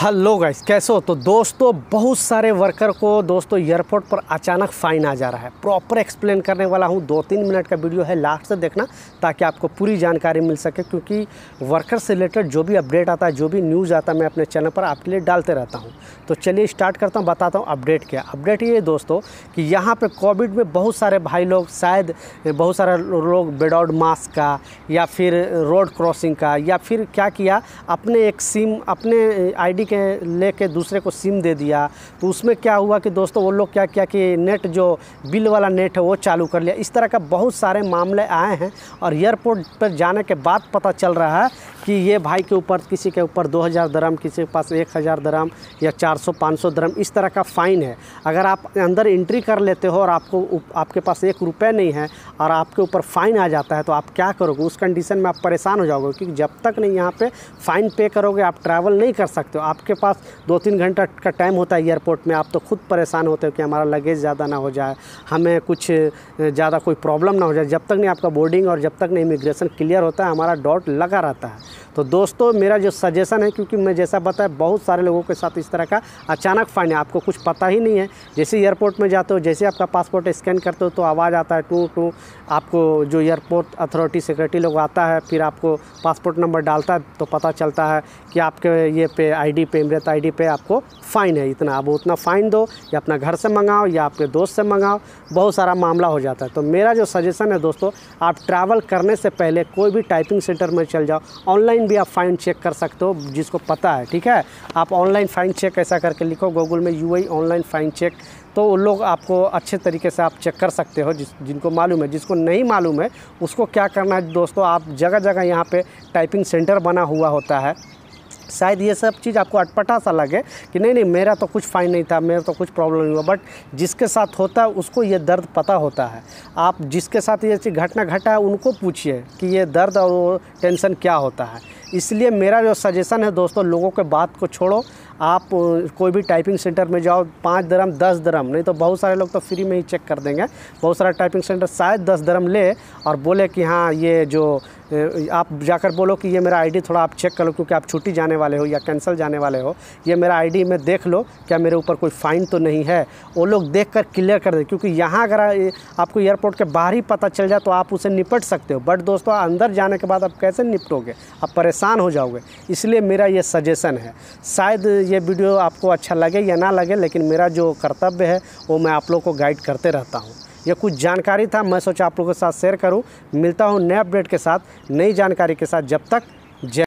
hello guys कैसे हो तो दोस्तों बहुत सारे वर्कर को दोस्तों एयरपोर्ट पर अचानक फ़ाइन आ जा रहा है प्रॉपर एक्सप्लेन करने वाला हूँ दो तीन मिनट का वीडियो है लास्ट से देखना ताकि आपको पूरी जानकारी मिल सके क्योंकि वर्कर से रिलेटेड जो भी अपडेट आता है जो भी न्यूज़ आता है मैं अपने चैनल पर आपके लिए डालते रहता हूँ तो चलिए स्टार्ट करता हूँ बताता हूँ अपडेट क्या अपडेट ये दोस्तों कि यहाँ पर कोविड में बहुत सारे भाई लोग शायद बहुत सारे लोग बेडाउट मास्क का या फिर रोड क्रॉसिंग का या फिर क्या किया अपने एक सिम अपने आई के ले के दूसरे को सिम दे दिया तो उसमें क्या हुआ कि दोस्तों वो लोग क्या किया कि नेट जो बिल वाला नेट है वो चालू कर लिया इस तरह का बहुत सारे मामले आए हैं और एयरपोर्ट पर जाने के बाद पता चल रहा है कि ये भाई के ऊपर किसी के ऊपर 2000 दरम किसी के पास 1000 दरम या 400 500 दरम इस तरह का फ़ाइन है अगर आप अंदर एंट्री कर लेते हो और आपको आपके पास एक रुपये नहीं है और आपके ऊपर फ़ाइन आ जाता है तो आप क्या करोगे उस कंडीशन में आप परेशान हो जाओगे क्योंकि जब तक नहीं यहाँ पर फ़ाइन पे करोगे आप ट्रैवल नहीं कर सकते हो आपके पास दो तीन घंटा का टाइम होता है एयरपोर्ट में आप तो खुद परेशान होते हो कि हमारा लगेज ज़्यादा ना हो जाए हमें कुछ ज़्यादा कोई प्रॉब्लम ना हो जाए जब तक नहीं आपका बोर्डिंग और जब तक नहीं इमिग्रेशन क्लियर होता है हमारा डॉट लगा रहता है तो दोस्तों मेरा जो सजेशन है क्योंकि मैं जैसा बताया बहुत सारे लोगों के साथ इस तरह का अचानक फाइन है आपको कुछ पता ही नहीं है जैसे एयरपोर्ट में जाते हो जैसे आपका पासपोर्ट स्कैन करते हो तो आवाज़ आता है टू टू आपको जो एयरपोर्ट अथॉरिटी सेक्रेटरी लोग आता है फिर आपको पासपोर्ट नंबर डालता है तो पता चलता है कि आपके ये पे डी पे इमरत डी पे आपको फ़ाइन है इतना आप उतना फ़ाइन दो या अपना घर से मंगाओ या आपके दोस्त से मंगाओ बहुत सारा मामला हो जाता है तो मेरा जो सजेशन है दोस्तों आप ट्रैवल करने से पहले कोई भी टाइपिंग सेंटर में चल जाओ ऑनलाइन ऑनलाइन भी आप फाइन चेक कर सकते हो जिसको पता है ठीक है आप ऑनलाइन फाइन चेक ऐसा करके लिखो गूगल में यू ऑनलाइन फाइन चेक तो वो लोग आपको अच्छे तरीके से आप चेक कर सकते हो जिस जिनको मालूम है जिसको नहीं मालूम है उसको क्या करना है दोस्तों आप जगह जगह यहाँ पे टाइपिंग सेंटर बना हुआ होता है शायद ये सब चीज़ आपको अटपटा सा लगे कि नहीं नहीं मेरा तो कुछ फाइन नहीं था मेरा तो कुछ प्रॉब्लम नहीं हुआ बट जिसके साथ होता है उसको ये दर्द पता होता है आप जिसके साथ ये चीज़ घटना घटा है उनको पूछिए कि ये दर्द और वो टेंशन क्या होता है इसलिए मेरा जो सजेशन है दोस्तों लोगों के बात को छोड़ो आप कोई भी टाइपिंग सेंटर में जाओ पाँच दरम दस दरम नहीं तो बहुत सारे लोग तो फ्री में ही चेक कर देंगे बहुत सारा टाइपिंग सेंटर शायद दस दरम ले और बोले कि हाँ ये जो आप जाकर बोलो कि ये मेरा आईडी थोड़ा आप चेक करो क्योंकि आप छुट्टी जाने वाले हो या कैंसिल जाने वाले हो ये मेरा आईडी में देख लो क्या मेरे ऊपर कोई फ़ाइन तो नहीं है वो लोग देख कर क्लियर कर दें क्योंकि यहाँ अगर आपको एयरपोर्ट के बाहर ही पता चल जाए तो आप उसे निपट सकते हो बट दोस्तों अंदर जाने के बाद आप कैसे निपटोगे आप परेशान हो जाओगे इसलिए मेरा ये सजेशन है शायद ये वीडियो आपको अच्छा लगे या ना लगे लेकिन मेरा जो कर्तव्य है वो मैं आप लोग को गाइड करते रहता हूँ यह कुछ जानकारी था मैं सोचा आप लोगों के साथ शेयर करूँ मिलता हूँ नए अपडेट के साथ नई जानकारी के साथ जब तक जय